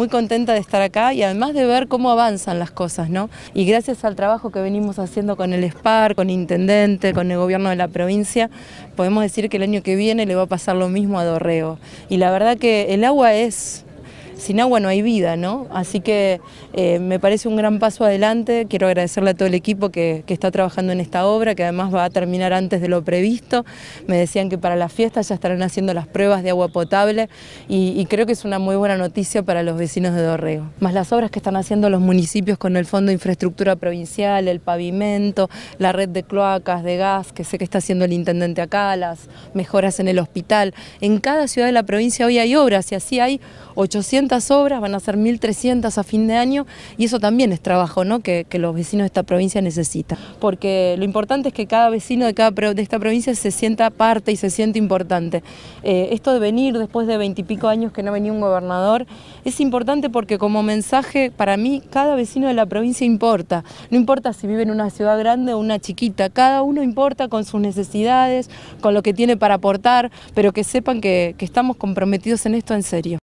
muy contenta de estar acá y además de ver cómo avanzan las cosas, ¿no? Y gracias al trabajo que venimos haciendo con el SPAR, con Intendente, con el gobierno de la provincia, podemos decir que el año que viene le va a pasar lo mismo a Dorrego. Y la verdad que el agua es sin agua no hay vida, ¿no? Así que eh, me parece un gran paso adelante, quiero agradecerle a todo el equipo que, está trabajando en esta obra, que además va a terminar antes de lo previsto, me decían que para la fiesta ya estarán haciendo las pruebas de agua potable y, y creo que es una muy buena noticia para los vecinos de Dorrego, más las obras que están haciendo los municipios con el Fondo de Infraestructura Provincial, el pavimento, la red de cloacas, de gas, que sé que está haciendo el intendente acá, las mejoras en el hospital, en cada ciudad de la provincia hoy hay obras y así hay 800 estas obras, van a ser 1.300 a fin de año y eso también es trabajo ¿no? que, los vecinos de esta provincia necesitan. Porque lo importante es que cada vecino de, cada, de esta provincia se sienta parte y se siente importante. Eh, esto de venir después de veintipico años que no venía un gobernador es importante porque como mensaje para mí cada vecino de la provincia importa. No importa si vive en una ciudad grande o una chiquita, cada uno importa con sus necesidades, con lo que tiene para aportar, pero que sepan que estamos comprometidos en esto en serio.